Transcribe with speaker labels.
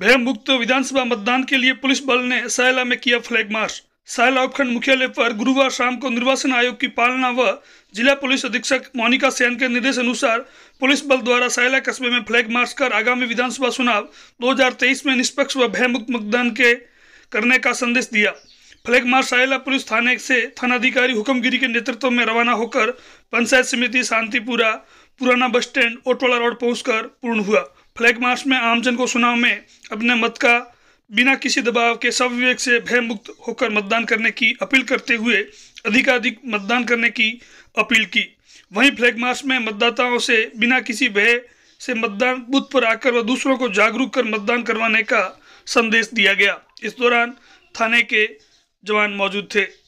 Speaker 1: भयमुक्त विधानसभा मतदान के लिए पुलिस बल ने सायला में किया फ्लैग मार्च सायला उपखंड मुख्यालय पर गुरुवार शाम को निर्वाचन आयोग की पालना व जिला पुलिस अधीक्षक मोनिका सेन के निर्देश अनुसार पुलिस बल द्वारा सायला कस्बे में फ्लैग मार्च कर आगामी विधानसभा चुनाव 2023 में निष्पक्ष व भयमुक्त मतदान के करने का संदेश दिया फ्लैग मार्च सायला पुलिस थाने से थानाधिकारी हुक्मगिरी के नेतृत्व में रवाना होकर पंचायत समिति शांतिपुरा पुराना बस स्टैंड ओटवाला रोड पहुंचकर पूर्ण हुआ फ्लैग मार्च में आमजन को चुनाव में अपने मत का बिना किसी दबाव के विवेक से भयमुक्त होकर मतदान करने की अपील करते हुए अधिकाधिक मतदान करने की अपील की वहीं फ्लैग मार्च में मतदाताओं से बिना किसी भय से मतदान बूथ पर आकर व दूसरों को जागरूक कर मतदान करवाने का संदेश दिया गया इस दौरान थाने के
Speaker 2: जवान मौजूद थे